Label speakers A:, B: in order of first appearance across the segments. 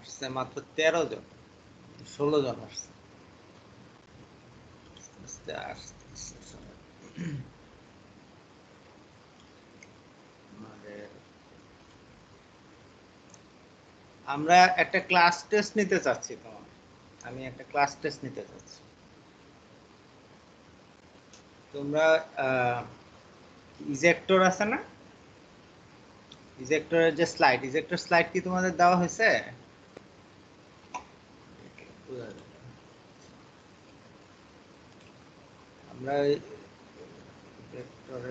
A: আসছে মাত্র তেরো জন ষোলো জন আসছে আমরা একটা ক্লাস টেস্ট নিতে চাচ্ছি তোমার আমি একটা ক্লাস টেস্ট নিতে চাচ্ছি তোমরা ইজেক্টর আছে না ইজেক্টরের যে স্লাইড ইজেক্টর স্লাইড কি তোমাদের দেওয়া হয়েছে আমরা আচ্ছা ইজেক্টর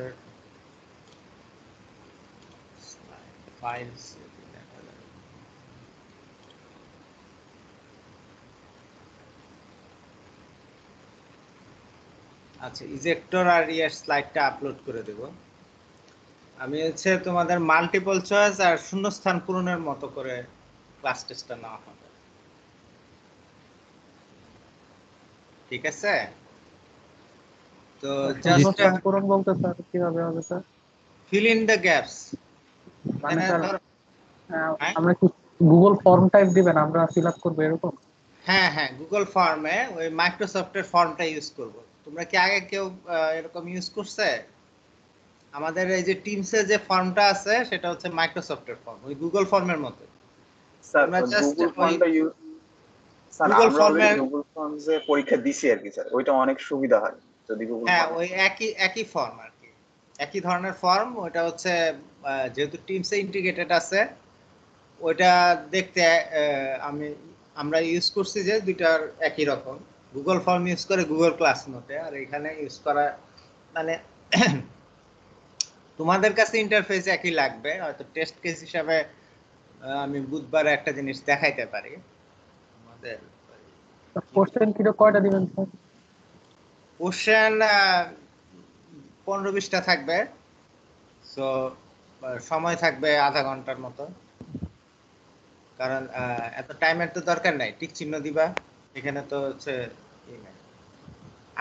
A: আর ইয়ার স্লাইডটা আপলোড করে দেব আমি হচ্ছে তোমাদের মাল্টিপল চয়েস আর শূন্যস্থান পূরণের মতো করে ক্লাস টেস্টটা নেওয়া হবে ঠিক আছে তো জাস্ট পূরণ বলতে স্যার কিভাবে হবে sir fill in the gaps মানে হ্যাঁ, হ্যাঁ? আমরা কি গুগল ফর্ম টাইপ দিবেন আমরা ফিল আপ করব এরকম হ্যাঁ হ্যাঁ গুগল ফর্মে ওই মাইক্রোসফটের ফর্মটা ইউজ করব তোমরা কি আগে কেউ এরকম ইউজ করছে আমাদের এই যে টিমসে যে ফর্মটা আছে সেটা হচ্ছে মাইক্রোসফটের ফর্ম ওই গুগল ফর্মের মতো স্যার আমরা জাস্ট ফর্মটা পরীক্ষা দিছি আর কি স্যার ওইটা অনেক সুবিধা হয় যদি গুগল হ্যাঁ ওই একই একই ফর্ম আর কি একই ধরনের ফর্ম ওটা হচ্ছে যেহেতু টিমসে ইন্টিগ্রেটেড আছে ওইটা দেখতে আমি আমরা ইউজ করছি যে দুইটার একই রকম গুগল ফর্ম ইউজ করে গুগল ক্লাস নোটে আর এখানে ইউজ করা মানে তোমাদের কাছে ইন্টারফেস একই লাগবে হয়তো টেস্ট কেস হিসাবে আমি বুধবার একটা জিনিস দেখাইতে পারি কয়টা দিবেন থাকবে সো সময় থাকবে আধা ঘন্টার মতো কারণ এত টাইমের তো দরকার নাই টিক চিহ্ন দিবা এখানে তো হচ্ছে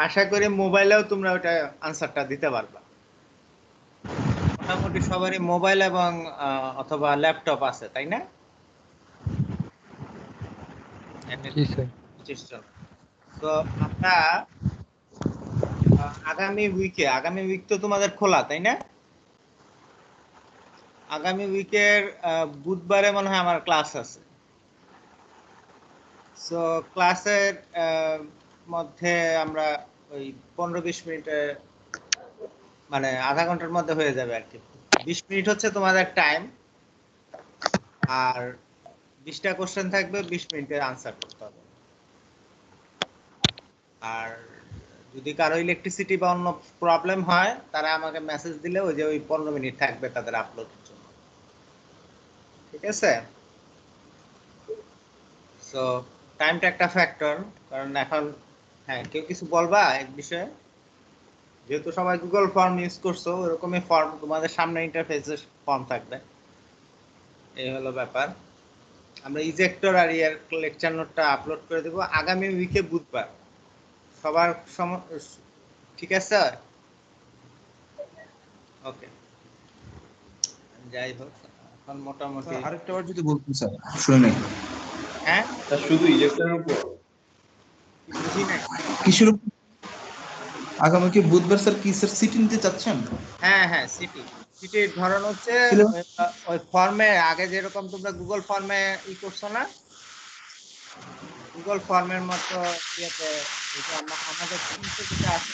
A: আশা করি মোবাইলেও তোমরা ওটা আনসারটা দিতে পারবা মোটামুটি সবারই মোবাইল এবং অথবা ল্যাপটপ আছে তাই না তো আগামী উইকে আগামী উইক তো তোমাদের খোলা তাই না আগামী উইকের বুধবারে মনে হয় আমার ক্লাস আছে সো ক্লাসের মধ্যে আমরা ওই পনেরো বিশ মিনিটে মানে আধা ঘন্টার মধ্যে হয়ে যাবে আর কি বিশ মিনিট হচ্ছে তোমাদের টাইম আর বিশটা কোশ্চেন থাকবে বিশ মিনিটে আনসার করতে হবে আর যদি কারো ইলেকট্রিসিটি বা অন্য প্রবলেম হয় তারা আমাকে মেসেজ দিলে ওই যে ওই পনেরো মিনিট থাকবে তাদের আপলোডের জন্য ঠিক আছে সো টাইমটা একটা ফ্যাক্টর কারণ এখন হ্যাঁ কেউ কিছু বলবা এক বিষয়ে যেহেতু সবাই গুগল ফর্ম ইউজ করছো ওরকমই ফর্ম তোমাদের সামনে ইন্টারফেসের ফর্ম থাকবে এই হলো ব্যাপার আমরা ইজেক্টর আর ইয়ার লেকচার নোটটা আপলোড করে দেব আগামী উইকে বুধবার সবার সম ঠিক আছে স্যার ওকে যাই হোক এখন মোটামুটি আরেকটা বার যদি বলতেন স্যার শুনে নেই হ্যাঁ তা শুধু ইজেক্টরের উপর বুঝি নাই আগামী কি বুধবার স্যার কি স্যার সিটি নিতে চাচ্ছেন হ্যাঁ হ্যাঁ সিটি ধরন হচ্ছে ওই ফর্মে আগে যেরকম তোমরা গুগল ফর্মে ই করছো না গুগল ফর্মের মতো ইয়েতে আমাদের কিন্তু যেটা আছে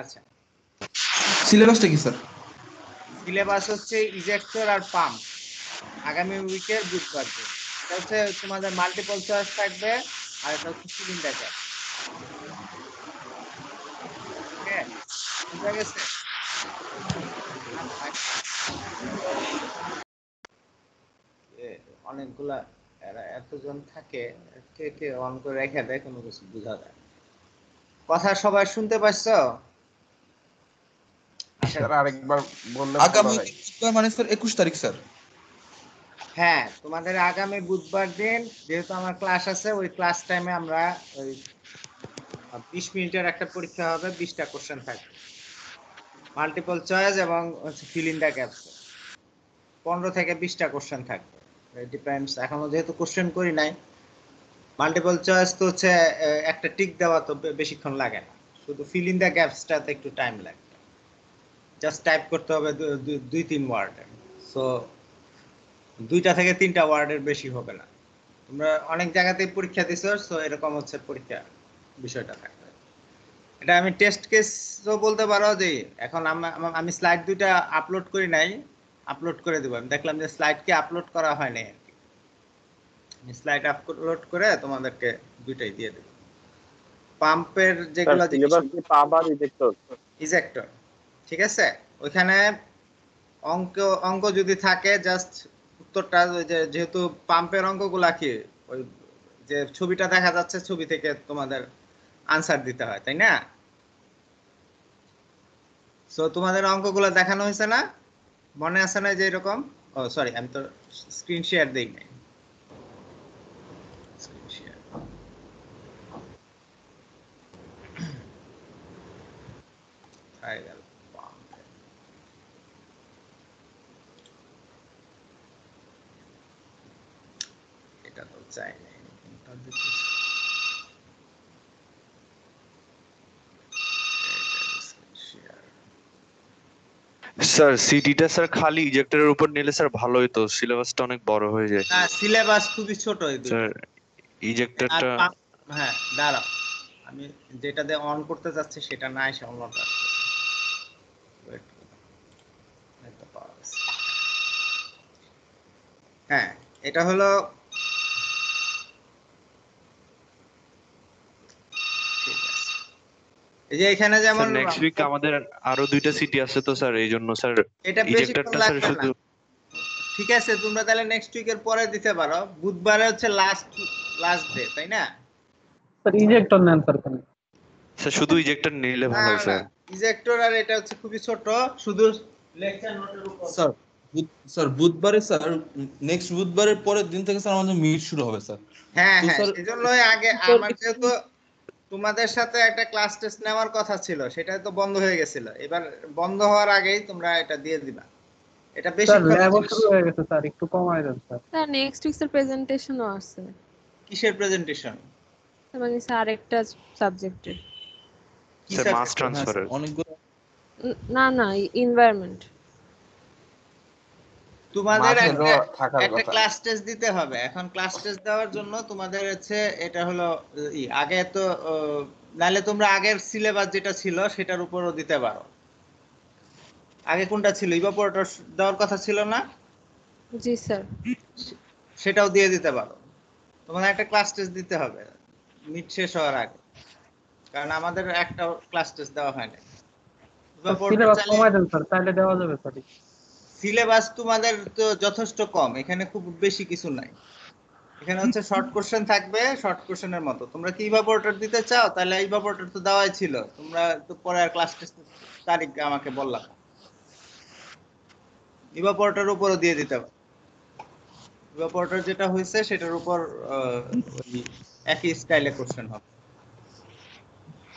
A: আচ্ছা সিলেবাসটা কি স্যার সিলেবাস হচ্ছে ইজেক্টর আর পাম্প আগামী উইকের বুধবার হচ্ছে তোমাদের মাল্টিপল চয়েস থাকবে আরেকটা এটা হচ্ছে অনেকগুলা এরা এতজন থাকে কে কে অন করে রেখে দেয় কোনো কিছু বোঝা যায় কথা সবাই শুনতে পাচ্ছ আরেকবার বললে আগামী মানে স্যার একুশ তারিখ স্যার হ্যাঁ তোমাদের আগামী বুধবার দিন যেহেতু আমার ক্লাস আছে ওই ক্লাস টাইমে আমরা ওই বিশ মিনিটের একটা পরীক্ষা হবে বিশটা কোশ্চেন থাকবে মাল্টিপল চয়েস এবং ফিল দ্য গ্যাপস পনেরো থেকে বিশটা কোশ্চেন থাকবে ডিপেন্ডস এখনো যেহেতু কোশ্চেন করি নাই মাল্টিপল চয়েস তো হচ্ছে একটা টিক দেওয়া তো বেশিক্ষণ লাগে না শুধু ফিল দ্য গ্যাপসটাতে একটু টাইম লাগে জাস্ট টাইপ করতে হবে দুই তিন ওয়ার্ডে সো দুইটা থেকে তিনটা ওয়ার্ডের বেশি হবে না তোমরা অনেক জায়গাতে পরীক্ষা দিছো সো এরকম হচ্ছে পরীক্ষা বিষয়টা থাকবে এটা আমি টেস্ট কেসও বলতে পারো যে এখন আমি স্লাইড দুইটা আপলোড করি নাই আপলোড করে দেবো আমি দেখলাম যে স্লাইডকে আপলোড করা হয় নাই আর কি আমি স্লাইড আপলোড করে তোমাদেরকে দুইটাই দিয়ে দেবো পাম্পের যেগুলো ইজেক্টর ঠিক আছে ওইখানে অঙ্ক অঙ্ক যদি থাকে জাস্ট উত্তরটা যেহেতু পাম্পের অঙ্কগুলা কি ওই যে ছবিটা দেখা যাচ্ছে ছবি থেকে তোমাদের আনসার দিতে হয় তাই না সো তোমাদের অঙ্কগুলো দেখানো হয়েছে না মনে আছে না যে এরকম ও oh, সরি আমি তো স্ক্রিন শেয়ার দেই নাই স্ক্রিন শেয়ার চাই না তাদের স্যার সিডিটা স্যার খালি ইজেক্টরের উপর নিলে স্যার ভালো হতো সিলেবাসটা অনেক বড় হয়ে যায় হ্যাঁ সিলেবাস খুবই ছোট হইতো স্যার ইজেক্টরটা হ্যাঁ দাঁড়াও আমি যেটা দিয়ে অন করতে যাচ্ছি সেটা নাই সম্ভবত হ্যাঁ এটা হলো এই যে এখানে যেমন নেক্সট উইক আমাদের আরো দুইটা সিটি আছে তো স্যার এই জন্য স্যার ইজেক্টরটা স্যার শুধু ঠিক আছে তোমরা তাহলে নেক্সট উইকের পরে দিতে পারো বুধবারে হচ্ছে লাস্ট লাস্ট ডে তাই না স্যার ইজেক্টর নেন স্যার স্যার শুধু ইজেক্টর নিলে ভালো হয় স্যার ইজেক্টর আর এটা হচ্ছে খুবই ছোট শুধু লেকচার নোটের উপর স্যার স্যার বুধবারে স্যার নেক্সট বুধবারের পরের দিন থেকে স্যার আমাদের মিট শুরু হবে স্যার হ্যাঁ হ্যাঁ এজন্যই আগে আমার যেহেতু তোমাদের সাথে একটা ক্লাস টেস্ট নেওয়ার কথা ছিল সেটা তো বন্ধ হয়ে গেছিল এবার বন্ধ হওয়ার আগেই তোমরা এটা দিয়ে দিবা এটা বেশি শুরু হয়ে গেছে স্যার একটু কমায় দেন স্যার স্যার নেক্সট উইক এর প্রেজেন্টেশন আছে কিসের প্রেজেন্টেশন মানে স্যার একটা সাবজেক্টে স্যার মাস ট্রান্সফারের অনেকগুলো না না এনवायरमेंट তোমাদের একটা ক্লাস টেস্ট দিতে হবে এখন ক্লাস টেস্ট দেওয়ার জন্য তোমাদের হচ্ছে এটা হলো আগে তো নালে তোমরা আগের সিলেবাস যেটা ছিল সেটার উপরও দিতে পারো আগে কোনটা ছিল ইভাপোরেটর দেওয়ার কথা ছিল না জি স্যার সেটাও দিয়ে দিতে পারো তোমাদের একটা ক্লাস টেস্ট দিতে হবে মিড শেষ হওয়ার আগে কারণ আমাদের একটা ক্লাস টেস্ট দেওয়া হয়নি
B: ইভাপোরেটর কমায়
A: দেন স্যার তাহলে দেওয়া যাবে সঠিক সিলেবাস তোমাদের তো যথেষ্ট কম এখানে খুব বেশি কিছু নাই এখানে হচ্ছে শর্ট কোশ্চেন থাকবে শর্ট কোশ্চেনের মতো তোমরা কি অর্ডার দিতে চাও তাহলে অর্ডার তো দেওয়াই ছিল তোমরা তো পরে আর ক্লাস টেস্ট তারিখ আমাকে বললাম ইভাপোরেটর উপরও দিয়ে দিতে পারো ইভাপোরেটর যেটা হয়েছে সেটার উপর একই স্টাইলে কোশ্চেন হবে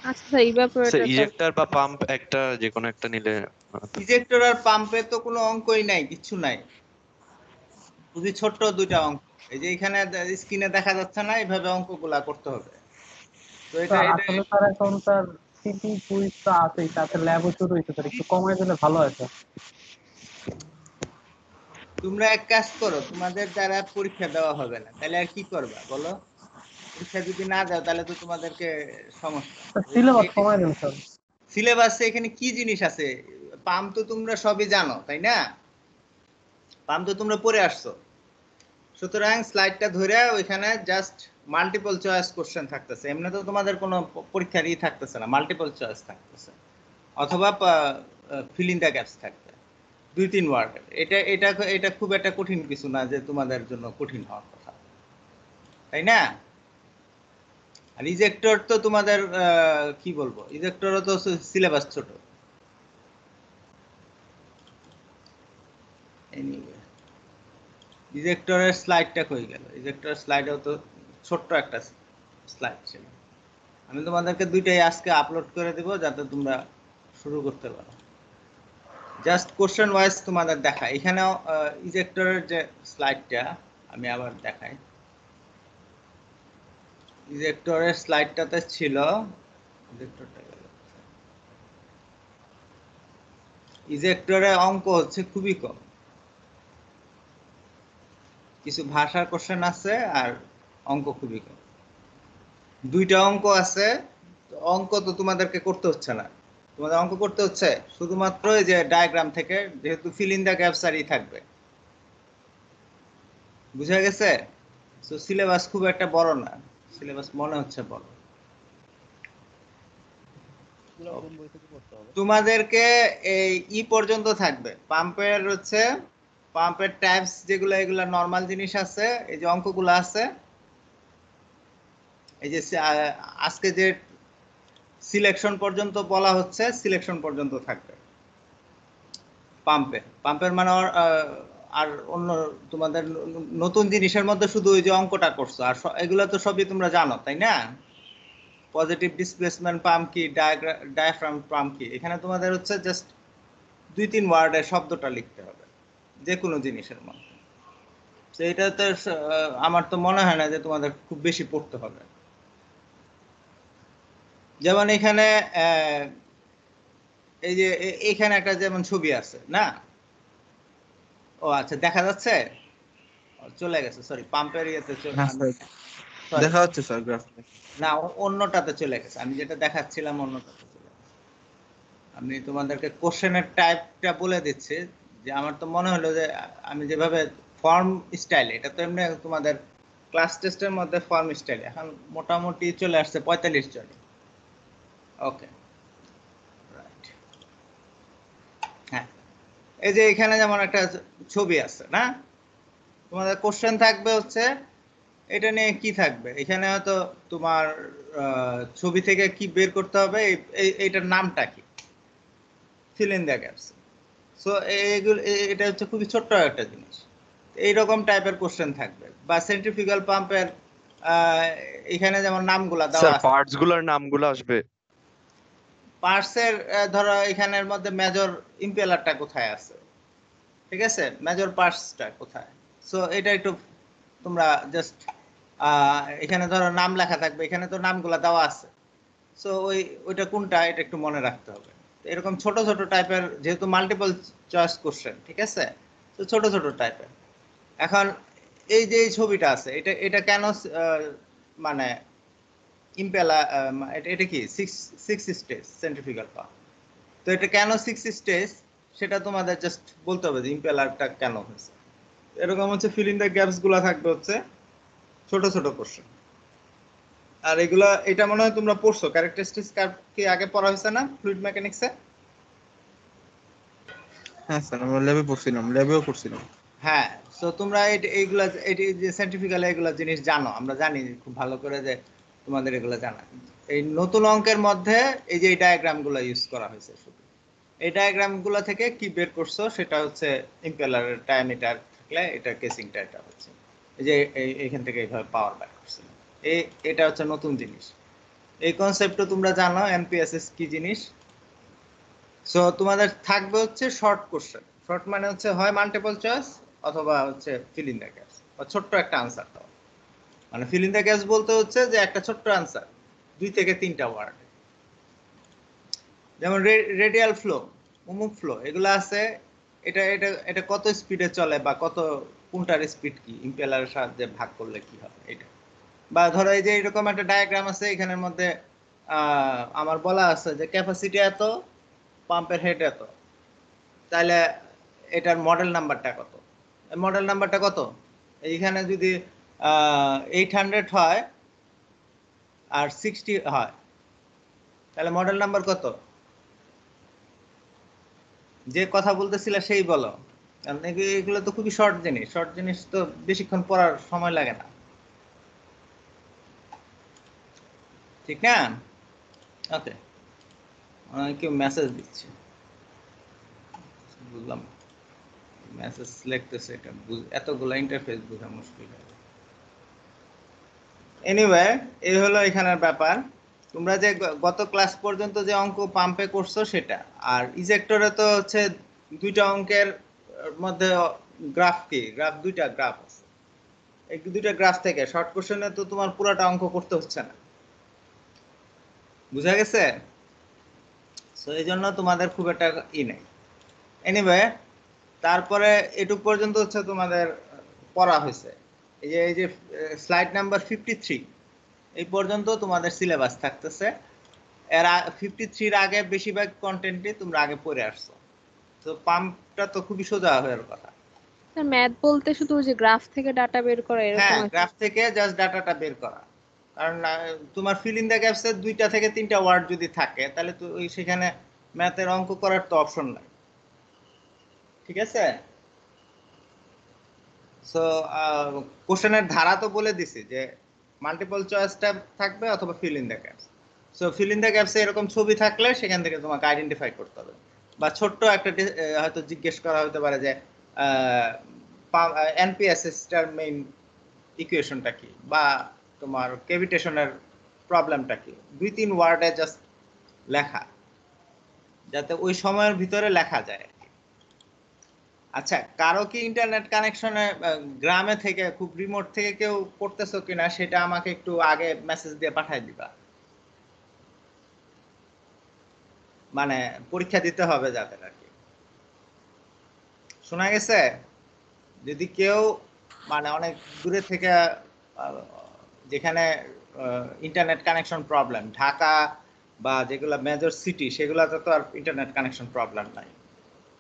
A: আচ্ছা ইভাপোরেটর আচ্ছা, ইজেক্টর বা পাম্প একটা যে কোনো একটা নিলে ইজেক্টর আর পাম্পে তো কোনো অঙ্কই নাই কিছু নাই খুবই ছোট দুইটা অঙ্ক এই যে এখানে স্ক্রিনে দেখা যাচ্ছে না এইভাবে অঙ্কগুলা করতে হবে তো এটা আসলে স্যার এখন স্যার সিটি কুইজ তো আছে তাতে ল্যাবও শুরু হয়েছে স্যার একটু কমায় দিলে ভালো হতো তোমরা এক কাজ করো তোমাদের দ্বারা পরীক্ষা দেওয়া হবে না তাহলে আর কি করবা বলো পরীক্ষা যদি না দাও তাহলে তো তোমাদেরকে সমস্যা সিলেবাস সময় সিলেবাসে এখানে কি জিনিস আছে পাম তো তোমরা সবই জানো তাই না পাম তো তোমরা পড়ে আসছো সুতরাং স্লাইডটা ধরে ওইখানে জাস্ট মাল্টিপল চয়েস কোশ্চেন থাকতেছে এমনি তো তোমাদের কোনো পরীক্ষার ই থাকতেছে না মাল্টিপল চয়েস থাকতেছে অথবা ফিল ইন দ্য গ্যাপস থাকতে দুই তিন ওয়ার্ডের এটা এটা এটা খুব একটা কঠিন কিছু না যে তোমাদের জন্য কঠিন হওয়ার কথা তাই না আর ইজেক্টর তো তোমাদের কি বলবো ইজেক্টরও তো সিলেবাস ছোট ইজেক্টরের স্লাইডটা কই গেল ইজেক্টরের স্লাইডেও তো ছোট্ট একটা স্লাইড ছিল আমি তোমাদেরকে দুইটাই আজকে আপলোড করে দেব যাতে তোমরা শুরু করতে পারো জাস্ট কোশ্চেন ওয়াইজ তোমাদের দেখা এখানেও ইজেক্টরের যে স্লাইডটা আমি আবার দেখাই ইজেক্টরের স্লাইডটাতে ছিল ইজেক্টরটা ইজেক্টরের অঙ্ক হচ্ছে খুবই কম কিছু ভাষার কোশ্চেন আছে আর অঙ্ক খুবই কম দুইটা অঙ্ক আছে অঙ্ক তো তোমাদেরকে করতে হচ্ছে না তোমাদের অঙ্ক করতে হচ্ছে শুধুমাত্র যে ডায়াগ্রাম থেকে যেহেতু ফিল ইন দ্য গ্যাপস থাকবে বুঝা গেছে তো সিলেবাস খুব একটা বড় না সিলেবাস মনে হচ্ছে বলো তোমাদেরকে এই ই পর্যন্ত থাকবে পাম্পের হচ্ছে পাম্পের ট্যাপস যেগুলো এগুলো নর্মাল জিনিস আছে এই যে অঙ্কগুলো আছে এই যে আজকে যে সিলেকশন পর্যন্ত বলা হচ্ছে সিলেকশন পর্যন্ত থাকবে পাম্পে পাম্পের মানে আর অন্য তোমাদের নতুন জিনিসের মধ্যে শুধু ওই যে অঙ্কটা করছো আর এগুলো তো সবই তোমরা জানো তাই না পজিটিভ ডিসপ্লেসমেন্ট পাম্প কি ডায়াফ্রাম পাম্প কি এখানে তোমাদের হচ্ছে জাস্ট দুই তিন ওয়ার্ডের শব্দটা লিখতে হবে যে কোনো জিনিসের মধ্যে তো তো আমার তো মনে হয় না যে তোমাদের খুব বেশি পড়তে হবে যেমন এখানে এই যে এখানে একটা যেমন ছবি আছে না ও আচ্ছা দেখা যাচ্ছে চলে গেছে সরি পাম্পের ইয়েতে দেখা যাচ্ছে স্যার গ্রাফটা না অন্যটাতে চলে গেছে আমি যেটা দেখাচ্ছিলাম অন্যটাতে আমি তোমাদেরকে কোশ্চেনের টাইপটা বলে দিচ্ছি যে আমার তো মনে হলো যে আমি যেভাবে ফর্ম স্টাইল এটা তো এমনি তোমাদের ক্লাস টেস্টের মধ্যে ফর্ম স্টাইল এখন মোটামুটি চলে আসছে পঁয়তাল্লিশ জন ওকে এই যে এখানে যেমন একটা ছবি আছে না তোমাদের কোশ্চেন থাকবে হচ্ছে এটা নিয়ে কি থাকবে এখানে হয়তো তোমার ছবি থেকে কি বের করতে হবে এইটার নামটা কি সিলিন্ডার গ্যাস সো এইগুলো এটা হচ্ছে খুবই ছোট্ট একটা জিনিস এইরকম টাইপের কোশ্চেন থাকবে বা সেন্ট্রিফিউগাল পাম্পের এখানে যেমন নামগুলা দেওয়া আছে পার্টস গুলোর নামগুলো আসবে পার্সের ধরো এখানের মধ্যে মেজর ইম্পেলারটা কোথায় আছে ঠিক আছে মেজর পার্সটা কোথায় সো এটা একটু তোমরা জাস্ট এখানে ধরো নাম লেখা থাকবে এখানে তো নামগুলো দেওয়া আছে সো ওই ওইটা কোনটা এটা একটু মনে রাখতে হবে এরকম ছোট ছোট টাইপের যেহেতু মাল্টিপল চয়েস কোশ্চেন ঠিক আছে তো ছোট ছোট টাইপের এখন এই যে ছবিটা আছে এটা এটা কেন মানে ইম্পেলা um, এটা কি সিক্স সিক্স স্টেজ পাম্প তো এটা কেন সিক্স স্টেজ সেটা তোমাদের জাস্ট বলতে হবে যে ইম্পেলারটা কেন হয়েছে এরকম হচ্ছে ফিল ইন দ্য গ্যাপসগুলো থাকবে হচ্ছে ছোট ছোট কোশ্চেন আর এটা মনে হয় তোমরা পড়ছো ক্যারেক্টারিস্টিক কি আগে পড়া হয়েছে না ফ্লুইড মেকানিক্সে হ্যাঁ স্যার আমরা ল্যাবে পড়ছিলাম ল্যাবেও পড়ছিলাম হ্যাঁ তো তোমরা এইগুলা এই যে সার্টিফিক্যাল এগুলা জিনিস জানো আমরা জানি খুব ভালো করে যে তোমাদের এগুলো জানা এই নতুন অঙ্কের মধ্যে এই যে এই ডায়াগ্রামগুলো ইউজ করা হয়েছে শুধু এই ডায়াগ্রামগুলো থেকে কি বের করছো সেটা হচ্ছে ইম্পেলারের ডায়ামিটার থাকলে এটা কেসিং এটা হচ্ছে এই যে এইখান থেকে এইভাবে পাওয়ার বাই করছে এই এটা হচ্ছে নতুন জিনিস এই কনসেপ্টটা তোমরা জানো এমপিএসএস কি জিনিস সো তোমাদের থাকবে হচ্ছে শর্ট কোশ্চেন শর্ট মানে হচ্ছে হয় মাল্টিপল চয়েস অথবা হচ্ছে ফিলিং ইন দ্য গ্যাপস ছোট্ট একটা আনসার দাও মানে ফিল ইন দ্য গ্যাস বলতে হচ্ছে যে একটা ছোট্ট আনসার দুই থেকে তিনটা ওয়ার্ড যেমন রেডিয়াল ফ্লো উমুক ফ্লো এগুলো আছে এটা এটা এটা কত স্পিডে চলে বা কত কোনটার স্পিড কি ইম্পেলারের সাহায্যে ভাগ করলে কি হবে এটা বা ধরো এই যে এরকম একটা ডায়াগ্রাম আছে এখানের মধ্যে আমার বলা আছে যে ক্যাপাসিটি এত পাম্পের হেড এত তাহলে এটার মডেল নাম্বারটা কত মডেল নাম্বারটা কত এইখানে যদি এইট হান্ড্রেড হয় আর সিক্সটি হয় তাহলে মডেল নাম্বার কত যে কথা বলতেছিল সেই বলো কারণ এগুলো তো খুবই শর্ট জিনিস শর্ট জিনিস তো বেশিক্ষণ পড়ার সময় লাগে না ঠিক না ওকে কেউ মেসেজ দিচ্ছে বুঝলাম মেসেজ লিখতেছে সিলেক্ট এতগুলো ইন্টারফেস বোঝা মুশকিল হয় এনিওয়ে এই হলো এখানের ব্যাপার তোমরা যে গত ক্লাস পর্যন্ত যে অঙ্ক পাম্পে করছো সেটা আর ইজেক্টরে তো হচ্ছে দুইটা অঙ্কের মধ্যে গ্রাফ কি গ্রাফ দুইটা গ্রাফ আছে এই দুইটা গ্রাফ থেকে শর্ট কোশ্চেনে তো তোমার পুরাটা অঙ্ক করতে হচ্ছে না বুঝা গেছে সো এই জন্য তোমাদের খুব একটা ই নেই এনিওয়ে তারপরে এটুক পর্যন্ত হচ্ছে তোমাদের পড়া হয়েছে যে এই যে স্লাইড নাম্বার ফিফটি থ্রি এই পর্যন্ত তোমাদের সিলেবাস থাকতেছে এর ফিফটি থ্রির আগে বেশিরভাগ কন্টেন্টই তোমরা আগে পড়ে আসছো তো পাম্পটা তো খুবই সোজা হওয়ার কথা স্যার ম্যাথ বলতে শুধু যে গ্রাফ থেকে ডাটা বের করা এরকম হ্যাঁ গ্রাফ থেকে জাস্ট ডাটাটা বের করা কারণ তোমার ফিল ইন দ্য দুইটা থেকে তিনটা ওয়ার্ড যদি থাকে তাহলে তো সেখানে ম্যাথের অঙ্ক করার তো অপশন নাই ঠিক আছে সো কোশ্চেনের uh, ধারা তো বলে দিছি যে মাল্টিপল চয়েসটা থাকবে অথবা fill in the gaps so fill in the গ্যাপসে এরকম ছবি থাকলে সেখান থেকে তোমাকে আইডেন্টিফাই করতে হবে বা ছোট্ট একটা হয়তো জিজ্ঞেস করা হতে পারে যে এনপিএসএসটার মেইন ইকুয়েশনটা কি বা তোমার কেভিটেশনের প্রবলেমটা কি দুই তিন ওয়ার্ডে জাস্ট লেখা যাতে ওই সময়ের ভিতরে লেখা যায় আচ্ছা কারো কি ইন্টারনেট কানেকশনে গ্রামে থেকে খুব রিমোট থেকে কেউ করতেছো কিনা সেটা আমাকে একটু আগে মেসেজ দিয়ে পাঠায় দিবা মানে পরীক্ষা দিতে হবে যাদের আর কি শোনা গেছে যদি কেউ মানে অনেক দূরে থেকে যেখানে ইন্টারনেট কানেকশন প্রবলেম ঢাকা বা যেগুলো মেজর সিটি সেগুলোতে তো আর ইন্টারনেট কানেকশন প্রবলেম নাই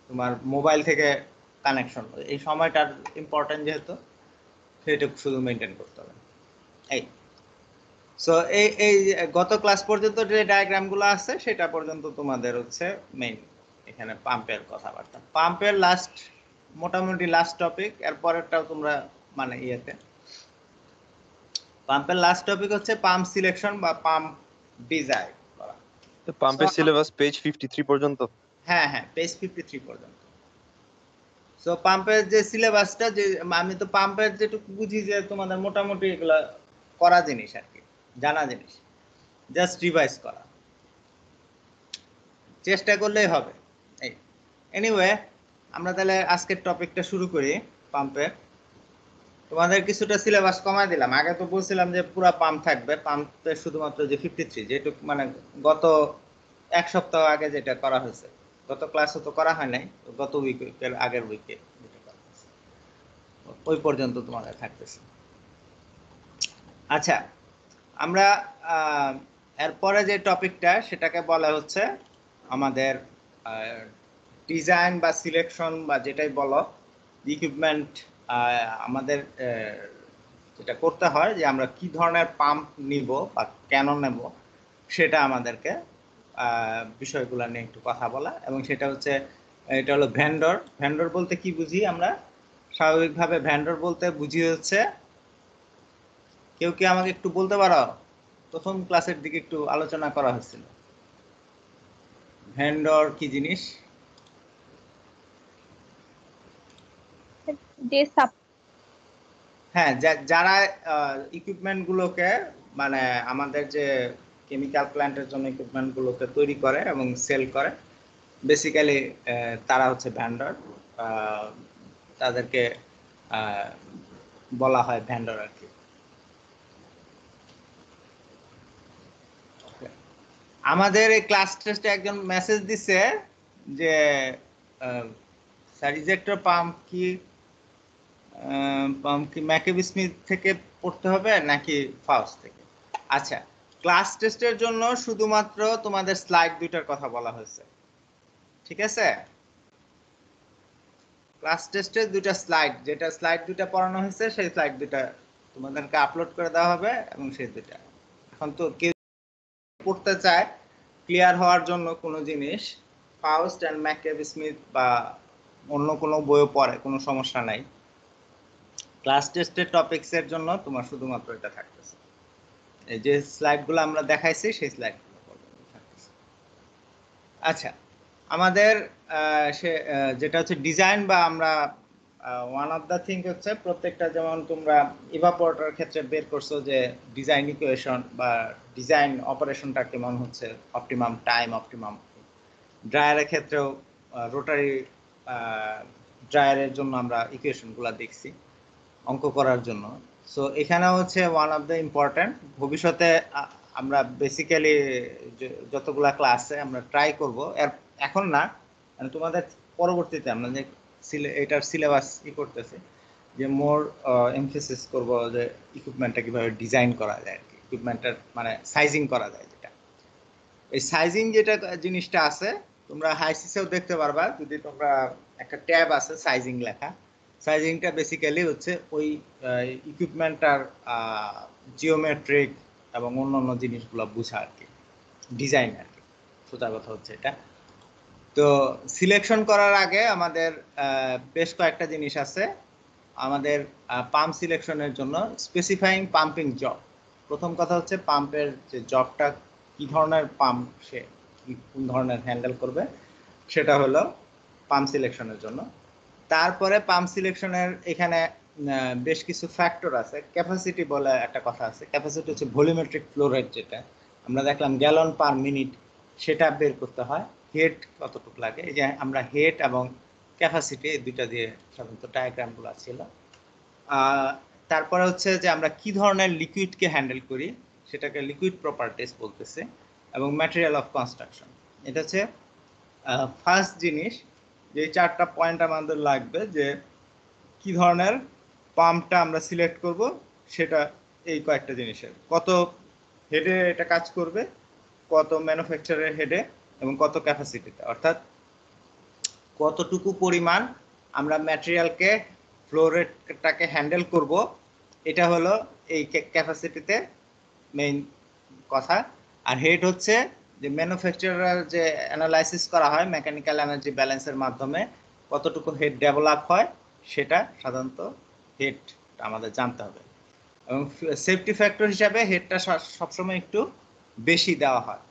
A: তোমার মোবাইল থেকে কানেকশন এই সময়টার ইম্পর্টেন্ট যেহেতু সেটা শুধু মেনটেন করতে হবে এই সো এই এই গত ক্লাস পর্যন্ত যে ডায়াগ্রামগুলো আছে সেটা পর্যন্ত তোমাদের হচ্ছে মেইন এখানে পাম্পের কথাবার্তা পাম্পের লাস্ট মোটামুটি লাস্ট টপিক এরপরেরটাও তোমরা মানে ইয়েতে পাম্পের লাস্ট টপিক হচ্ছে পাম্প সিলেকশন বা পাম্প ডিজাইন পাম্পের সিলেবাস পেজ 53 পর্যন্ত হ্যাঁ হ্যাঁ পেজ 53 পর্যন্ত সো পাম্পের যে সিলেবাসটা যে আমি তো পাম্পের যেটুকু বুঝি যে তোমাদের মোটামুটি এগুলো করা জিনিস আর কি জানা জিনিস জাস্ট রিভাইজ করা চেষ্টা করলেই হবে এই এনিওয়ে আমরা তাহলে আজকের টপিকটা শুরু করি পাম্পের তোমাদের কিছুটা সিলেবাস কমাই দিলাম আগে তো বলছিলাম যে পুরো পাম্প থাকবে পাম্পের শুধুমাত্র যে ফিফটি থ্রি যেটুকু মানে গত এক সপ্তাহ আগে যেটা করা হয়েছে গত ক্লাসে তো করা হয় নাই গত উইকের আগের উইকে ওই পর্যন্ত তোমাদের থাকতেছে আচ্ছা আমরা এরপরে যে টপিকটা সেটাকে বলা হচ্ছে আমাদের ডিজাইন বা সিলেকশন বা যেটাই বলো ইকুইপমেন্ট আমাদের যেটা করতে হয় যে আমরা কি ধরনের পাম্প নিব বা কেন নেব সেটা আমাদেরকে বিষয়গুলো নিয়ে একটু কথা বলা এবং সেটা হচ্ছে এটা হলো ভ্যান্ডর ভ্যান্ডর বলতে কি বুঝি আমরা স্বাভাবিকভাবে ভ্যান্ডর বলতে বুঝি হচ্ছে কেউ কি আমাকে একটু বলতে পারো প্রথম ক্লাসের দিকে একটু আলোচনা করা হয়েছিল ভ্যান্ডর কি জিনিস হ্যাঁ যারা ইকুইপমেন্ট গুলোকে মানে আমাদের যে কেমিক্যাল প্ল্যান্টের জন্য গুলোকে তৈরি করে এবং সেল করে বেসিক্যালি তারা হচ্ছে ভ্যান্ডার তাদেরকে বলা হয় ভ্যান্ডার আর কি আমাদের এই ক্লাস টেস্টে একজন মেসেজ দিছে যে স্যার পাম্প কি পাম্প কি ম্যাকেব স্মিথ থেকে পড়তে হবে নাকি ফাউস থেকে আচ্ছা ক্লাস টেস্টের জন্য শুধুমাত্র তোমাদের স্লাইড দুইটার কথা বলা হয়েছে ঠিক আছে ক্লাস টেস্টের দুইটা স্লাইড যেটা স্লাইড দুইটা পড়ানো হয়েছে সেই স্লাইড দুইটা তোমাদেরকে আপলোড করে দেওয়া হবে এবং সেই দুইটা এখন তো কেউ পড়তে চায় ক্লিয়ার হওয়ার জন্য কোনো জিনিস ফাউস্ট অ্যান্ড ম্যাকেব স্মিথ বা অন্য কোনো বইও পড়ে কোনো সমস্যা নাই ক্লাস টেস্টের টপিক্সের জন্য তোমার শুধুমাত্র এটা থাকতেছে যে স্লাইডগুলো আমরা দেখাইছি সেই স্লাইডগুলো আচ্ছা আমাদের সে যেটা হচ্ছে ডিজাইন বা আমরা ওয়ান অফ দ্য থিং হচ্ছে প্রত্যেকটা যেমন তোমরা ইভাপোরেটর ক্ষেত্রে বের করছো যে ডিজাইন ইকুয়েশন বা ডিজাইন অপারেশনটা কেমন হচ্ছে অপটিমাম টাইম অপটিমাম ড্রায়ারের ক্ষেত্রেও রোটারি ড্রায়ারের জন্য আমরা ইকুয়েশনগুলো দেখছি অঙ্ক করার জন্য সো এখানে হচ্ছে ওয়ান অফ দ্য ইম্পর্ট্যান্ট ভবিষ্যতে আমরা বেসিক্যালি যতগুলা ক্লাসে আমরা ট্রাই করব এর এখন না মানে তোমাদের পরবর্তীতে আমরা যে এটার সিলেবাস ই করতেছি যে মোর এমফেসিস করব যে ইকুইপমেন্টটা কীভাবে ডিজাইন করা যায় আর কি ইকুইপমেন্টটার মানে সাইজিং করা যায় যেটা এই সাইজিং যেটা জিনিসটা আছে তোমরা হাইসিসেও দেখতে পারবা যদি তোমরা একটা ট্যাব আছে সাইজিং লেখা সাইজিংটা বেসিক্যালি হচ্ছে ওই ইকুইপমেন্টটার জিওমেট্রিক এবং অন্যান্য জিনিসগুলো বোঝা আর কি ডিজাইন আর কি সোজা কথা হচ্ছে এটা তো সিলেকশন করার আগে আমাদের বেশ কয়েকটা জিনিস আছে আমাদের পাম্প সিলেকশনের জন্য স্পেসিফাইং পাম্পিং জব প্রথম কথা হচ্ছে পাম্পের যে জবটা কী ধরনের পাম্প সে কোন ধরনের হ্যান্ডেল করবে সেটা হলো পাম্প সিলেকশনের জন্য তারপরে পাম্প সিলেকশনের এখানে বেশ কিছু ফ্যাক্টর আছে ক্যাপাসিটি বলে একটা কথা আছে ক্যাপাসিটি হচ্ছে ভলিউমেট্রিক ফ্লো রেট যেটা আমরা দেখলাম গ্যালন পার মিনিট সেটা বের করতে হয় হেড কতটুকু লাগে এই যে আমরা হেড এবং ক্যাপাসিটি এই দুইটা দিয়ে সাধারণত ডায়াগ্রামগুলো ছিল তারপরে হচ্ছে যে আমরা কি ধরনের লিকুইডকে হ্যান্ডেল করি সেটাকে লিকুইড প্রপার্টিস বলতেছে এবং ম্যাটেরিয়াল অফ কনস্ট্রাকশন এটা হচ্ছে ফার্স্ট জিনিস যে এই চারটা পয়েন্ট আমাদের লাগবে যে কি ধরনের পাম্পটা আমরা সিলেক্ট করব সেটা এই কয়েকটা জিনিসের কত হেডে এটা কাজ করবে কত ম্যানুফ্যাকচারের হেডে এবং কত ক্যাপাসিটিতে অর্থাৎ কতটুকু পরিমাণ আমরা ম্যাটেরিয়ালকে ফ্লোরেটটাকে হ্যান্ডেল করব এটা হলো এই ক্যাপাসিটিতে মেইন কথা আর হেড হচ্ছে যে ম্যানুফ্যাকচারার যে অ্যানালাইসিস করা হয় মেকানিক্যাল এনার্জি ব্যালেন্সের মাধ্যমে কতটুকু হেড ডেভেলপ হয় সেটা সাধারণত হেড আমাদের জানতে হবে এবং সেফটি ফ্যাক্টর হিসাবে হেডটা সবসময় একটু বেশি দেওয়া হয়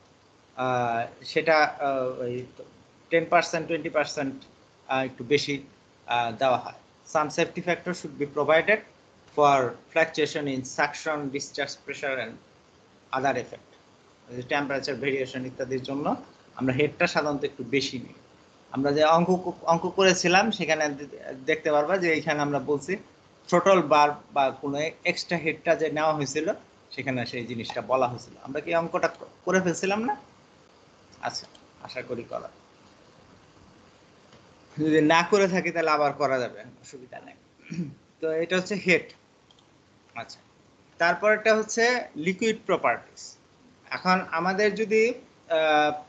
A: সেটা ওই টেন পার্সেন্ট টোয়েন্টি পার্সেন্ট একটু বেশি দেওয়া হয় some safety factor should be provided for fluctuation in suction discharge pressure and other effect temperature variation ইত্যাদির জন্য আমরা হেডটা সাধারণত একটু বেশি নিই আমরা যে অঙ্ক অঙ্ক করেছিলাম সেখানে দেখতে পারবা যে এইখানে আমরা বলছি থ্রোটল বার বা কোনো এক্সট্রা হেডটা যে নেওয়া হয়েছিল সেখানে সেই জিনিসটা বলা হয়েছিল আমরা কি অঙ্কটা করে ফেলছিলাম না আচ্ছা আশা করি করা যদি না করে থাকি তাহলে আবার করা যাবে অসুবিধা নেই তো এটা হচ্ছে হেড আচ্ছা তারপরটা হচ্ছে লিকুইড প্রপার্টিস এখন আমাদের যদি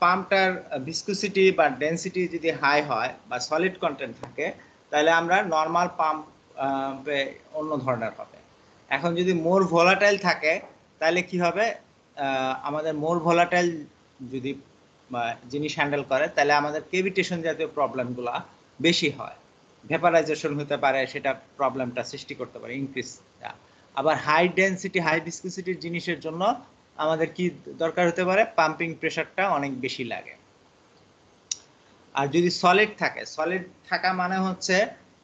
A: পাম্পটার ভিসকুসিটি বা ডেন্সিটি যদি হাই হয় বা সলিড কন্টেন্ট থাকে তাহলে আমরা নর্মাল পাম্প অন্য ধরনের হবে এখন যদি মোর ভোলাটাইল থাকে তাহলে কি হবে আমাদের মোর ভোলাটাইল যদি জিনিস হ্যান্ডেল করে তাহলে আমাদের কেভিটেশন জাতীয় প্রবলেমগুলো বেশি হয় ভেপারাইজেশন হতে পারে সেটা প্রবলেমটা সৃষ্টি করতে পারে ইনক্রিজ আবার হাই ডেন্সিটি হাই ভিসকুসিটির জিনিসের জন্য আমাদের কি দরকার হতে পারে পাম্পিং প্রেশারটা অনেক বেশি লাগে আর যদি সলিড থাকে সলিড থাকা মানে হচ্ছে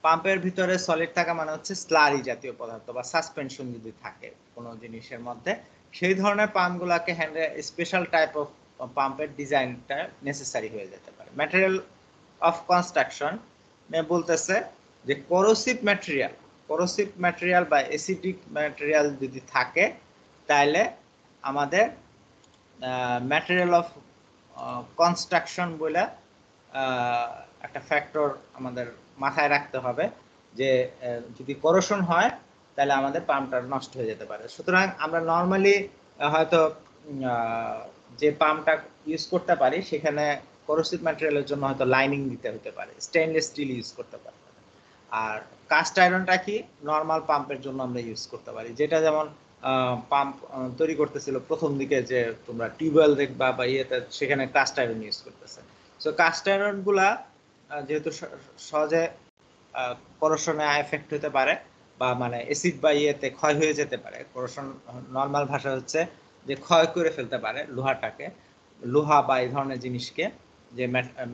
A: পাম্পের ভিতরে সলিড থাকা মানে হচ্ছে স্লারি জাতীয় পদার্থ বা সাসপেনশন যদি থাকে কোনো জিনিসের মধ্যে সেই ধরনের পাম্পগুলোকে হ্যান্ডে স্পেশাল টাইপ অফ পাম্পের ডিজাইনটা নেসেসারি হয়ে যেতে পারে ম্যাটেরিয়াল অফ কনস্ট্রাকশন বলতেছে যে করোসিভ ম্যাটেরিয়াল করোসিভ ম্যাটেরিয়াল বা অ্যাসিডিক ম্যাটেরিয়াল যদি থাকে তাহলে আমাদের ম্যাটেরিয়াল অফ কনস্ট্রাকশন বলে একটা ফ্যাক্টর আমাদের মাথায় রাখতে হবে যে যদি করোশন হয় তাহলে আমাদের পাম্পটা নষ্ট হয়ে যেতে পারে সুতরাং আমরা নর্মালি হয়তো যে পাম্পটা ইউজ করতে পারি সেখানে করোসিভ ম্যাটেরিয়ালের জন্য হয়তো লাইনিং দিতে হতে পারে স্টেনলেস স্টিল ইউজ করতে পারে আর কাস্ট আয়রনটা কি নর্মাল পাম্পের জন্য আমরা ইউজ করতে পারি যেটা যেমন পাম্প তৈরি করতেছিল প্রথম দিকে যে তোমরা টিউবওয়েল দেখবা বা ইয়েতে সেখানে কাস্ট আয়রন ইউজ করতেছে সো কাস্ট গুলা যেহেতু সহজে করশনে এফেক্ট হতে পারে বা মানে অ্যাসিড বা ইয়েতে ক্ষয় হয়ে যেতে পারে করশন নর্মাল ভাষা হচ্ছে যে ক্ষয় করে ফেলতে পারে লোহাটাকে লোহা বা এই ধরনের জিনিসকে যে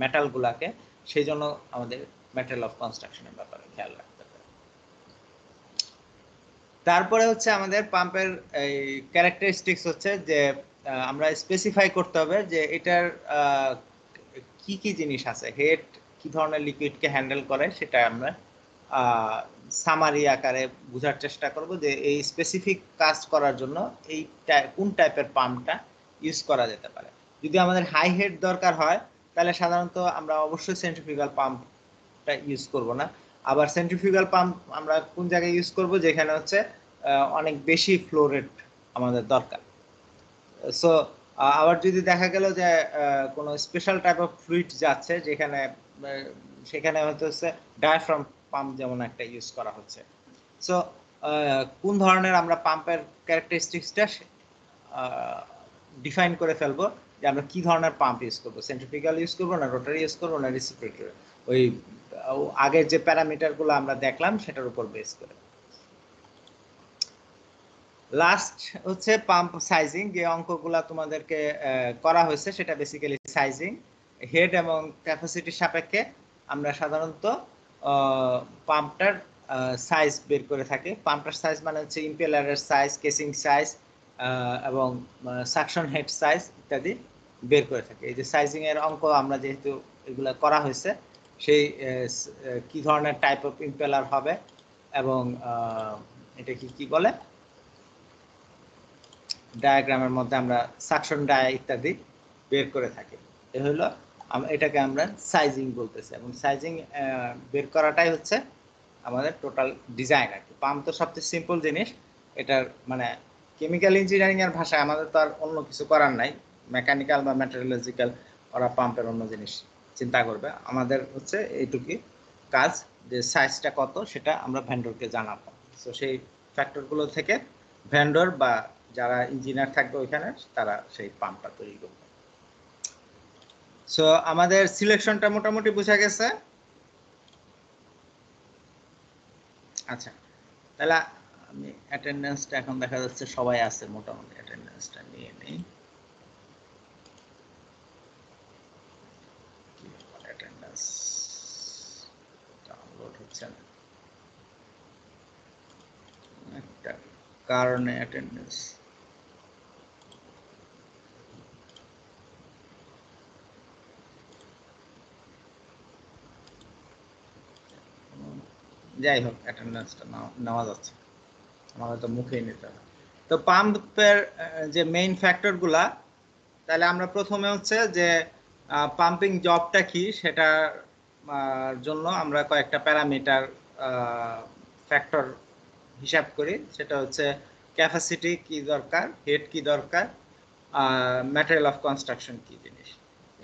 A: মেটালগুলাকে সেই জন্য আমাদের মেটাল অফ কনস্ট্রাকশনের ব্যাপারে খেয়াল রাখতে তারপরে হচ্ছে আমাদের পাম্পের এই ক্যারেক্টারিস্টিক্স হচ্ছে যে আমরা স্পেসিফাই করতে হবে যে এটার কি কি জিনিস আছে হেড কি ধরনের লিকুইডকে হ্যান্ডেল করে সেটা আমরা সামারি আকারে বোঝার চেষ্টা করব যে এই স্পেসিফিক কাজ করার জন্য এই কোন টাইপের পাম্পটা ইউজ করা যেতে পারে যদি আমাদের হাই হেড দরকার হয় তাহলে সাধারণত আমরা অবশ্যই সেন্ট্রিফিউগাল পাম্পটা ইউজ করব না আবার সেন্ট্রিফিউগাল পাম্প আমরা কোন জায়গায় ইউজ করব যেখানে হচ্ছে অনেক বেশি ফ্লোরেট আমাদের দরকার সো আবার যদি দেখা গেল যে কোনো স্পেশাল টাইপ অফ ফ্লুইড যাচ্ছে যেখানে সেখানে হয়তো হচ্ছে ডায়াফ্রাম পাম্প যেমন একটা ইউজ করা হচ্ছে সো কোন ধরনের আমরা পাম্পের ক্যারেক্টারিস্টিক্সটা ডিফাইন করে ফেলবো যে আমরা কী ধরনের পাম্প ইউজ করবো সেন্ট্রিফিক্যাল ইউজ করবো না রোটারি ইউজ করবো না রিসিপ্রেটরি ওই আগের যে প্যারামিটারগুলো আমরা দেখলাম সেটার উপর বেস করে লাস্ট হচ্ছে পাম্প সাইজিং যে অঙ্কগুলো তোমাদেরকে করা হয়েছে সেটা বেসিক্যালি সাইজিং হেড এবং ক্যাপাসিটির সাপেক্ষে আমরা সাধারণত পাম্পটার সাইজ বের করে থাকি পাম্পটার সাইজ মানে হচ্ছে ইম্পেলারের সাইজ কেসিং সাইজ এবং সাকশন হেড সাইজ ইত্যাদি বের করে থাকি এই যে সাইজিংয়ের অঙ্ক আমরা যেহেতু এগুলো করা হয়েছে সেই কি ধরনের টাইপ অফ ইম্পেলার হবে এবং এটা কি কি বলে ডায়াগ্রামের মধ্যে আমরা সাকশন ডায়া ইত্যাদি বের করে থাকি এ হইল এটাকে আমরা সাইজিং বলতেছি এবং সাইজিং বের করাটাই হচ্ছে আমাদের টোটাল ডিজাইন আর কি পাম্প তো সবচেয়ে সিম্পল জিনিস এটার মানে কেমিক্যাল ইঞ্জিনিয়ারিংয়ের ভাষায় আমাদের তো আর অন্য কিছু করার নাই মেকানিক্যাল বা ম্যাটেরিয়ালজিক্যাল ওরা পাম্পের অন্য জিনিস চিন্তা করবে আমাদের হচ্ছে এইটুকি কাজ যে সাইজটা কত সেটা আমরা ভ্যান্ডরকে জানাবো তো সেই ফ্যাক্টরগুলো থেকে ভ্যান্ডর বা যারা ইঞ্জিনিয়ার থাকবে ওইখানে তারা সেই পাম্পটা তৈরি করবে সো আমাদের সিলেকশনটা মোটামুটি বোঝা গেছে আচ্ছা তাহলে আমি অ্যাটেন্ডেন্সটা এখন দেখা যাচ্ছে সবাই আছে মোটামুটি অ্যাটেন্ডেন্সটা নিয়ে নেই কারণে অ্যাটেন্ডেন্স যাই হোক অ্যাটেন্ডেন্সটা নেওয়া যাচ্ছে আমাদের তো মুখেই নিতে হবে তো পাম্পের যে মেইন ফ্যাক্টরগুলা তাহলে আমরা প্রথমে হচ্ছে যে পাম্পিং জবটা কি সেটার জন্য আমরা কয়েকটা প্যারামিটার ফ্যাক্টর হিসাব করি সেটা হচ্ছে ক্যাপাসিটি কি দরকার হেড কি দরকার ম্যাটেরিয়াল অফ কনস্ট্রাকশন কি জিনিস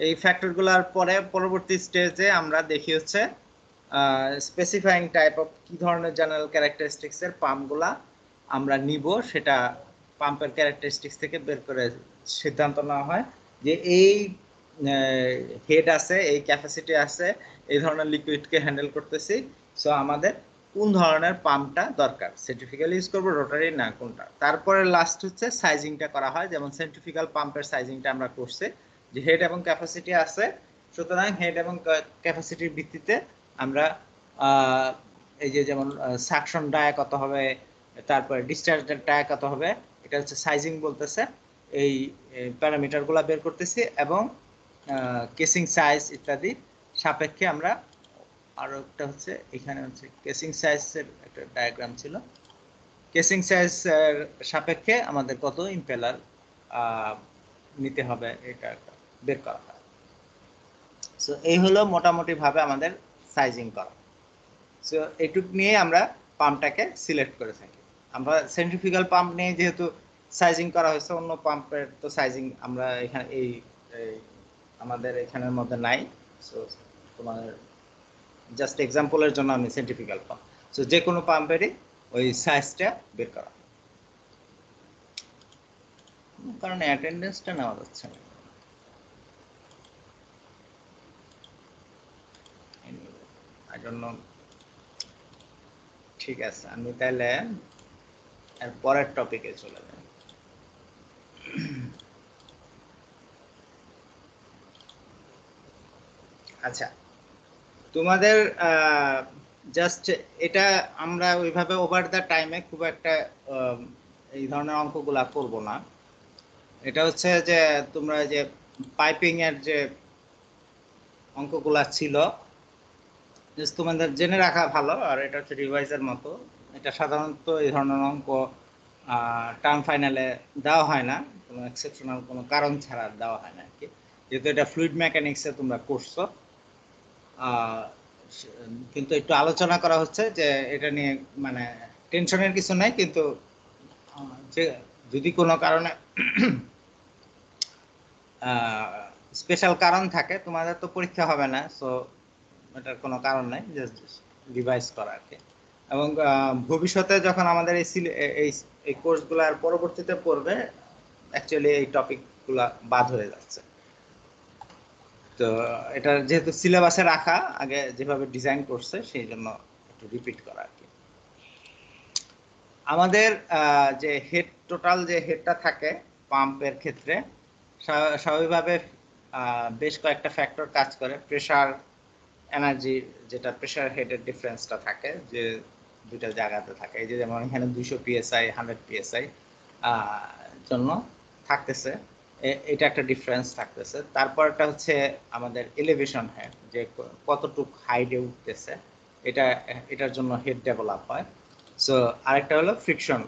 A: এই ফ্যাক্টরগুলোর পরে পরবর্তী স্টেজে আমরা দেখি হচ্ছে স্পেসিফাইং টাইপ অফ কি ধরনের জেনারেল ক্যারেক্টারিস্টিক্সের পাম্পগুলা আমরা নিব সেটা পাম্পের ক্যারেক্টারিস্টিক্স থেকে বের করে সিদ্ধান্ত নেওয়া হয় যে এই হেড আছে এই ক্যাপাসিটি আছে এই ধরনের লিকুইডকে হ্যান্ডেল করতেছি সো আমাদের কোন ধরনের পাম্পটা দরকার সেন্ট্রিফিক্যাল ইউজ করবো রোটারি না কোনটা তারপরে লাস্ট হচ্ছে সাইজিংটা করা হয় যেমন সেন্ট্রিফিক্যাল পাম্পের সাইজিংটা আমরা করছি যে হেড এবং ক্যাপাসিটি আছে সুতরাং হেড এবং ক্যাপাসিটির ভিত্তিতে আমরা এই যে যেমন সাকশন ডায়া কত হবে তারপরে ডিসচার্জ ডায় কত হবে এটা হচ্ছে সাইজিং বলতেছে এই প্যারামিটারগুলো বের করতেছি এবং কেসিং সাইজ ইত্যাদি সাপেক্ষে আমরা আরও একটা হচ্ছে এখানে হচ্ছে কেসিং সাইজের একটা ডায়াগ্রাম ছিল কেসিং সাইজের সাপেক্ষে আমাদের কত ইম্পেলার নিতে হবে এটা বের করা হয় সো এই হলো মোটামুটিভাবে আমাদের সাইজিং করা সো এটুক নিয়ে আমরা পাম্পটাকে সিলেক্ট করে থাকি আমরা সেন্ট্রিফিক্যাল পাম্প নিয়ে যেহেতু সাইজিং করা হয়েছে অন্য পাম্পের তো সাইজিং আমরা এখানে এই আমাদের এখানের মধ্যে নাই সো তোমার জাস্ট এক্সাম্পলের জন্য আমি সেন্টিফিক্যাল পাম্প সো যে কোনো পাম্পেরই ওই সাইজটা বের করা কারণ অ্যাটেন্ডেন্সটা নেওয়া যাচ্ছে না জন্য ঠিক আছে আমি তাহলে এর পরের টপিকে চলে যাই আচ্ছা তোমাদের জাস্ট এটা আমরা ওইভাবে ওভার দ্য টাইমে খুব একটা এই ধরনের অঙ্কগুলা করব না এটা হচ্ছে যে তোমরা যে পাইপিং এর যে অঙ্কগুলা ছিল তোমাদের জেনে রাখা ভালো আর এটা হচ্ছে রিভাইজের মতো এটা সাধারণত এই ধরনের অঙ্ক টার্ম ফাইনালে দেওয়া হয় না কোনো এক্সেপশনাল কোনো কারণ ছাড়া দেওয়া হয় না আর কি যেহেতু এটা ফ্লুইড মেকানিক্সে তোমরা করছো কিন্তু একটু আলোচনা করা হচ্ছে যে এটা নিয়ে মানে টেনশনের কিছু নাই কিন্তু যে যদি কোনো কারণে স্পেশাল কারণ থাকে তোমাদের তো পরীক্ষা হবে না সো এটার কোনো কারণ নাই জাস্ট রিভাইজ করা আর কি এবং ভবিষ্যতে যখন আমাদের এই এই এই কোর্সগুলো আর পরবর্তীতে পড়বে অ্যাকচুয়ালি এই টপিকগুলো বাদ হয়ে যাচ্ছে তো এটা যেহেতু সিলেবাসে রাখা আগে যেভাবে ডিজাইন করছে সেই জন্য একটু রিপিট করা আর কি আমাদের যে হেড টোটাল যে হেডটা থাকে পাম্পের ক্ষেত্রে স্বাভাবিকভাবে বেশ কয়েকটা ফ্যাক্টর কাজ করে প্রেশার এনার্জি যেটা প্রেশার হেডের ডিফারেন্সটা থাকে যে দুটা জায়গাতে থাকে এই যে যেমন এখানে দুইশো পিএসআই হান্ড্রেড পিএসআই জন্য থাকতেছে এটা একটা ডিফারেন্স থাকতেছে তারপরটা হচ্ছে আমাদের এলিভেশন হেড যে কতটুক হাইটে উঠতেছে এটা এটার জন্য হেড ডেভেলপ হয় সো আরেকটা হলো ফ্রিকশন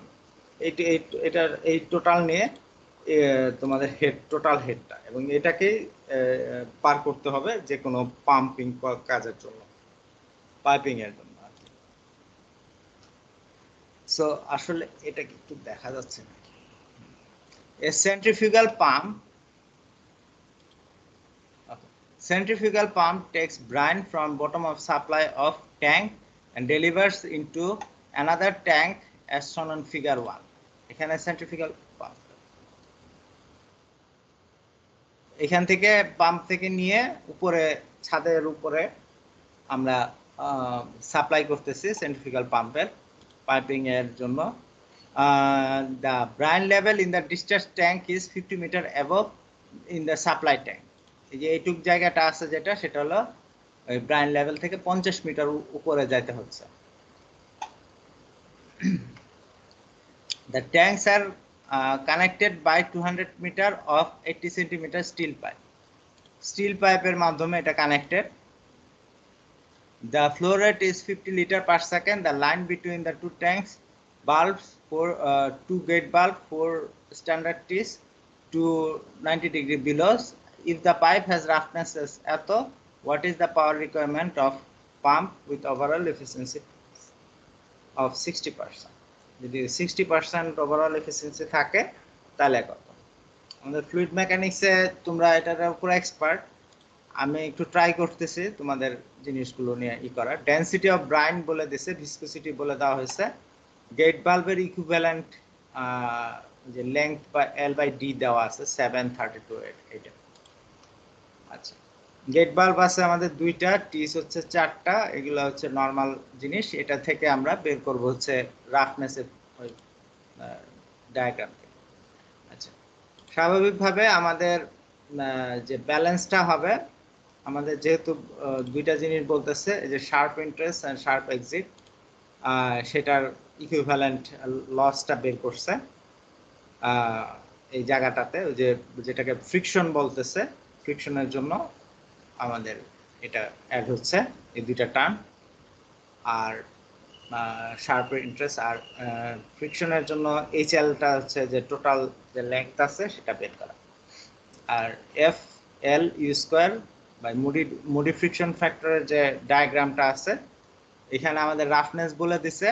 A: এটার এই টোটাল নিয়ে তোমাদের হেড টোটাল হেডটা এবং এটাকেই পার করতে হবে যে কোনো পাম্পিং কাজের জন্য পাইপিং এর জন্য সো আসলে এটা কি একটু দেখা যাচ্ছে না a centrifugal pump okay. centrifugal pump takes brine from bottom of supply of tank and delivers into another tank as shown on figure 1 এখানে centrifugal pump এখান থেকে পাম্প থেকে নিয়ে উপরে ছাদের উপরে আমরা সাপ্লাই করতেছি সেন্ট্রিফিক্যাল পাম্পের পাইপিং এর জন্য uh, the brine level in the discharge tank is 50 meter above in the supply tank যে এইটুক জায়গাটা আছে যেটা সেটা হলো ওই ব্রাইন লেভেল থেকে পঞ্চাশ মিটার উপরে যাইতে হচ্ছে দ্য ট্যাঙ্কস আর connected by two hundred metre of eighty centimetre steel pipe steel পাইপের মাধ্যমে এটা connected the flow is fifty litre per second the line between the two tanks valves for uh, two gate bulb for standard tees to 90 degree below. If the pipe has roughness as etho, what is the power requirement of pump with overall efficiency of 60%? যদি 60% overall overall efficiency থাকে তাহলে কত আমাদের fluid মেকানিক্সে তোমরা এটার পুরো expert আমি একটু ট্রাই করতেছি তোমাদের জিনিসগুলো নিয়ে ই করা ডেন্সিটি অফ ব্রাইন বলে দিছে ভিসকোসিটি বলে দেওয়া হয়েছে গেট বাল্বের ইকুইভ্যালেন্ট যে লেংথ বা এল বাই ডি দেওয়া আছে সেভেন থার্টি টু এটা আচ্ছা গেট বাল্ব আছে আমাদের দুইটা টিস হচ্ছে চারটা এগুলো হচ্ছে নর্মাল জিনিস এটা থেকে আমরা বের করব হচ্ছে রাফনেসের ওই ডায়াগ্রাম আচ্ছা স্বাভাবিকভাবে আমাদের যে ব্যালেন্সটা হবে আমাদের যেহেতু দুইটা জিনিস বলতেছে যে sharp entrance and sharp exit সেটার ইকুইভ্যালেন্ট লসটা বের করছে এই জায়গাটাতে ওই যে যেটাকে ফ্রিকশন বলতেছে ফ্রিকশনের জন্য আমাদের এটা অ্যাড হচ্ছে এই দুইটা টার্ম আর শার্প ইন্টারেস্ট আর ফ্রিকশনের জন্য এইচ এলটা হচ্ছে যে টোটাল যে লেন্থ আছে সেটা বের করা আর এফ এল ইউ স্কোয়ার বা মুডি মুডি ফ্রিকশন ফ্যাক্টরের যে ডায়াগ্রামটা আছে এখানে আমাদের রাফনেস বলে দিছে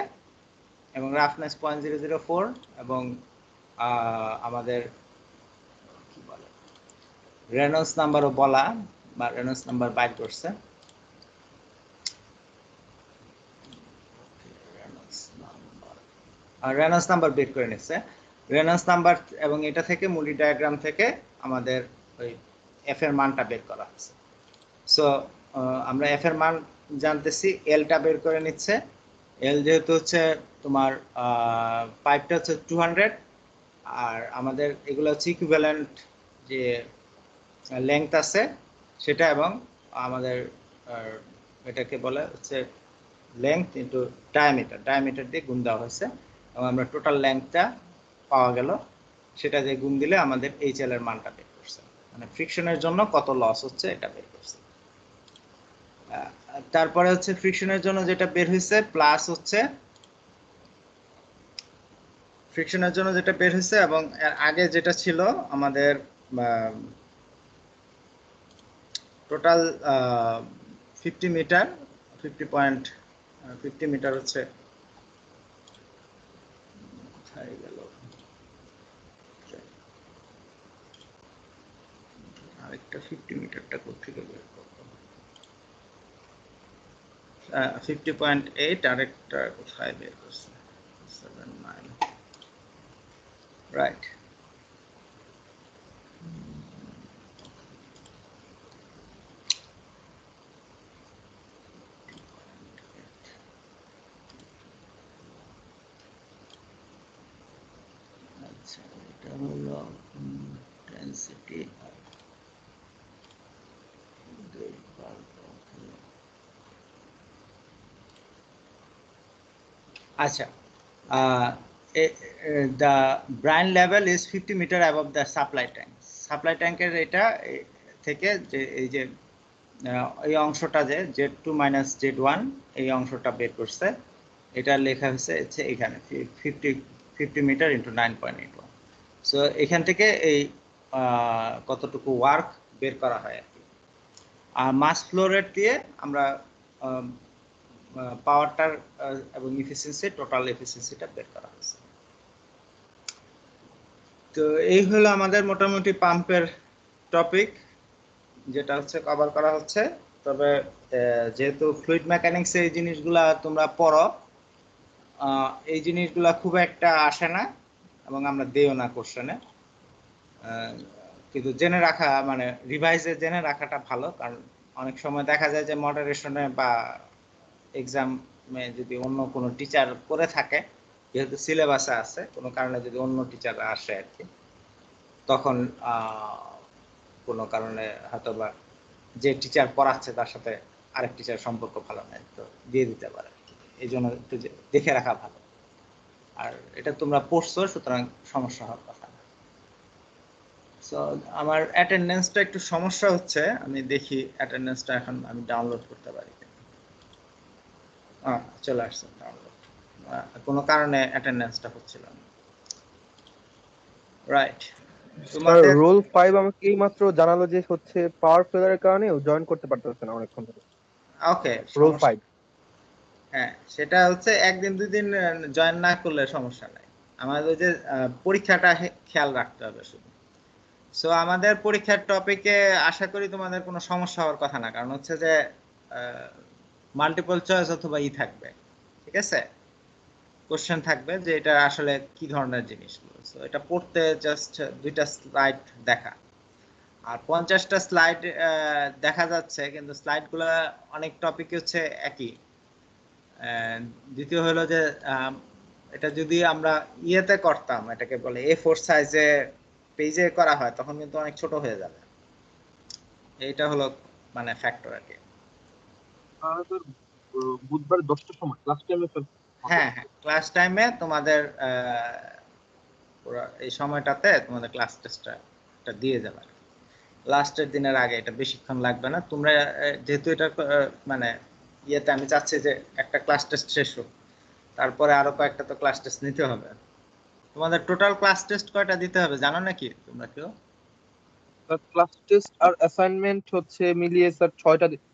A: এবং roughness point zero zero four এবং আমাদের কি বলে রেনস নাম্বারও বলা বা রেনস নাম্বার বাইর করছে রেনস নাম্বার বের করে নিচ্ছে রেনস নাম্বার এবং এটা থেকে মুলি ডায়াগ্রাম থেকে আমাদের ওই এফ এর মানটা বের করা হচ্ছে সো আমরা এফ এর মান জানতেছি এলটা বের করে নিচ্ছে এল যেহেতু হচ্ছে তোমার পাইপটা হচ্ছে টু হান্ড্রেড আর আমাদের এগুলো হচ্ছে ইকুইভ্যালেন্ট যে লেংথ আছে সেটা এবং আমাদের এটাকে বলে হচ্ছে লেংথ ইন্টু ডায়ামিটার ডায়ামিটার দিয়ে গুণ দেওয়া হয়েছে এবং আমরা টোটাল লেংথটা পাওয়া গেল সেটা দিয়ে গুণ দিলে আমাদের এইচ এল এর মানটা বের করছে মানে ফ্রিকশনের জন্য কত লস হচ্ছে এটা বের করছে তারপরে হচ্ছে ফ্রিকশনের জন্য যেটা বের হয়েছে প্লাস হচ্ছে ফ্রিকশনের জন্য যেটা বের হয়েছে এবং আগে যেটা ছিল আমাদের total fifty metre fifty point fifty metre হচ্ছে গেল আরেকটা ফিফটি মিটারটা কোথেকে বের করবো ফিফটি পয়েন্ট এইট আরেকটা কোথায় বের করছে সেভেন নাইন রাইট আচ্ছা the brand level is fifty metre above the supply tank supply ট্যাঙ্কের এটা থেকে যে এই যে এই অংশটা যে Z two minus Z one এই অংশটা বের করছে এটা লেখা হয়েছে হচ্ছে এখানে fifty fifty metre into nine point eight one so এখান থেকে এই কতটুকু ওয়ার্ক বের করা হয় আর কি আর মাস ফ্লো দিয়ে আমরা পাওয়ারটার এবং এফিসিয়েন্সি টোটাল এফিসিয়েন্সিটা বের করা হয়েছে তো এই হলো আমাদের মোটামুটি পাম্পের টপিক যেটা হচ্ছে কভার করা হচ্ছে তবে যেহেতু ফ্লুইড মেকানিক্স এই জিনিসগুলা তোমরা পড়ো এই জিনিসগুলা খুব একটা আসে না এবং আমরা দেও না কোশ্চেনে কিন্তু জেনে রাখা মানে রিভাইজে জেনে রাখাটা ভালো কারণ অনেক সময় দেখা যায় যে মডারেশনে বা এক্সামে যদি অন্য কোনো টিচার করে থাকে যেহেতু সিলেবাসে আছে কোনো কারণে যদি অন্য টিচার আসে আর কি তখন কোনো কারণে হয়তো বা যে টিচার পড়াচ্ছে তার সাথে আরেক টিচার সম্পর্ক ভালো নেই তো দিয়ে দিতে পারে এই জন্য একটু দেখে রাখা ভালো আর এটা তোমরা পড়ছো সুতরাং সমস্যা হওয়ার কথা না সো আমার অ্যাটেন্ডেন্সটা একটু সমস্যা হচ্ছে আমি দেখি অ্যাটেন্ডেন্সটা এখন আমি ডাউনলোড করতে পারি চলে আসছে ডাউনলোড কোনো কারণে অ্যাটেন্ডেন্সটা হচ্ছিল না রাইট তোমার রোল 5 আমাকে এইমাত্র জানালো যে হচ্ছে পাওয়ার ফেলারের কারণে জয়েন করতে পারতেছে না অনেকক্ষণ ধরে ওকে রোল 5 হ্যাঁ সেটা হচ্ছে একদিন দুই দিন জয়েন না করলে সমস্যা নাই আমাদের যে পরীক্ষাটা খেয়াল রাখতে হবে শুধু সো আমাদের পরীক্ষার টপিকে আশা করি তোমাদের কোনো সমস্যা হওয়ার কথা না কারণ হচ্ছে যে মাল্টিপল চয়েস অথবা ই থাকবে ঠিক আছে কোশ্চেন থাকবে যে এটা আসলে কি ধরনের জিনিস সো এটা পড়তে জাস্ট দুইটা স্লাইড দেখা আর পঞ্চাশটা স্লাইড দেখা যাচ্ছে কিন্তু স্লাইডগুলো অনেক টপিক হচ্ছে একই দ্বিতীয় হলো যে এটা যদি আমরা ইয়েতে করতাম এটাকে বলে এ ফোর সাইজে পেজে করা হয় তখন কিন্তু অনেক ছোট হয়ে যাবে এইটা হলো মানে ফ্যাক্টর আর কি বুধবার দশটার সময় ক্লাস টাইমে হ্যাঁ হ্যাঁ ক্লাস টাইমে তোমাদের এই সময়টাতে তোমাদের ক্লাস টেস্টটা দিয়ে যাবে লাস্টের দিনের আগে এটা বেশিক্ষণ লাগবে না তোমরা যেহেতু এটা মানে ইয়েতে আমি চাচ্ছি যে একটা ক্লাস টেস্ট শেষ হোক তারপরে আরো কয়েকটা তো ক্লাস টেস্ট নিতে হবে তোমাদের টোটাল ক্লাস টেস্ট কয়টা দিতে হবে জানো নাকি তোমরা কেউ ক্লাস টেস্ট আর অ্যাসাইনমেন্ট হচ্ছে মিলিয়ে স্যার ছয়টা